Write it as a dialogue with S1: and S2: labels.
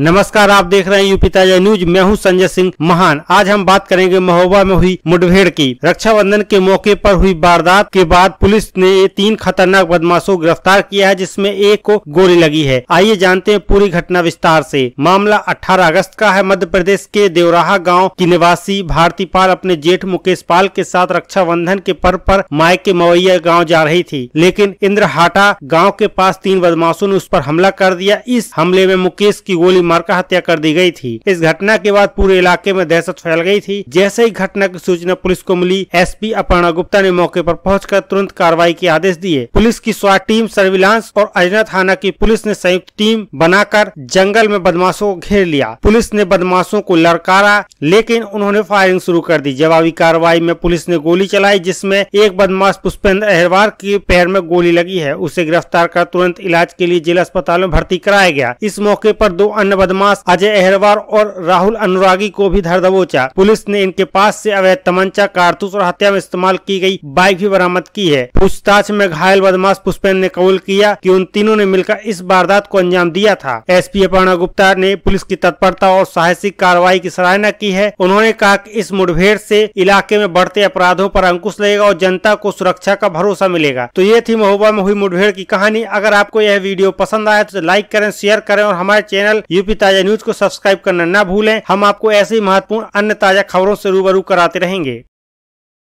S1: नमस्कार आप देख रहे हैं यूपी ताजा न्यूज मैं हूं संजय सिंह महान आज हम बात करेंगे महोबा में हुई मुठभेड़ की रक्षाबंधन के मौके पर हुई वारदात के बाद पुलिस ने तीन खतरनाक बदमाशों को गिरफ्तार किया है जिसमें एक को गोली लगी है आइए जानते हैं पूरी घटना विस्तार से मामला 18 अगस्त का है मध्य प्रदेश के देवराहा गाँव की निवासी भारती पाल अपने जेठ मुकेश पाल के साथ रक्षाबंधन के पर्व पर के मवैया गाँव जा रही थी लेकिन इंद्रहाटा गाँव के पास तीन बदमाशों ने उस पर हमला कर दिया इस हमले में मुकेश की गोली मारकर हत्या कर दी गई थी इस घटना के बाद पूरे इलाके में दहशत फैल गई थी जैसे ही घटना की सूचना पुलिस को मिली एसपी अपर्णा गुप्ता ने मौके पर पहुंचकर तुरंत कार्रवाई के आदेश दिए पुलिस की स्वास्थ्य टीम सर्विलांस और अजना थाना की पुलिस ने संयुक्त टीम बनाकर जंगल में बदमाशों को घेर लिया पुलिस ने बदमाशों को लड़कारा लेकिन उन्होंने फायरिंग शुरू कर दी जवाबी कार्रवाई में पुलिस ने गोली चलाई जिसमें एक बदमाश पुष्पेंद्र अहरवार के पैर में गोली लगी है उसे गिरफ्तार कर तुरंत इलाज के लिए जिला अस्पताल में भर्ती कराया गया इस मौके पर दो अन्य बदमाश अजय अहरवार और राहुल अनुरागी को भी धर दबोचा पुलिस ने इनके पास से अवैध तमंचा कारतूस और हत्या में इस्तेमाल की गई बाइक भी बरामद की है पूछताछ में घायल बदमाश पुष्पेंद्र ने कबूल किया कि उन तीनों ने मिलकर इस वारदात को अंजाम दिया था पी अपर्णा गुप्ता ने पुलिस की तत्परता और साहसिक कार्रवाई की सराहना की है उन्होंने कहा की इस मुठभेड़ ऐसी इलाके में बढ़ते अपराधों आरोप अंकुश लगेगा और जनता को सुरक्षा का भरोसा मिलेगा तो ये थी महोबा में हुई मुठभेड़ की कहानी अगर आपको यह वीडियो पसंद आया तो लाइक करें शेयर करें और हमारे चैनल यूपी ताजा न्यूज को सब्सक्राइब करना न भूलें हम आपको ऐसे ही महत्वपूर्ण अन्य ताजा खबरों से रूबरू कराते रहेंगे